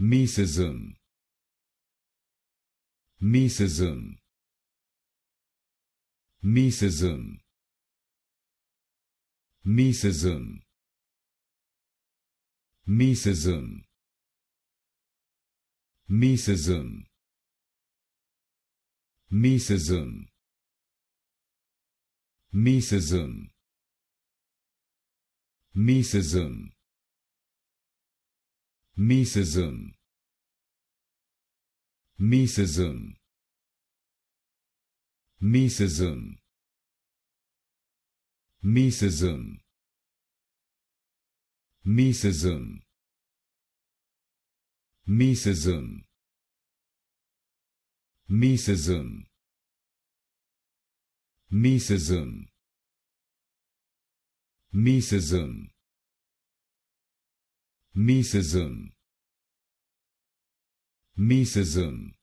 Miesism. Miesism. Miesism. Miesism. Miesism. Miesism. Miesism. Miesism. Miesism. Miesism. Miesism. Miesism. Miesism. Miesism. Miesism. Miesism. Miesism. Miesism. Misism. Misism.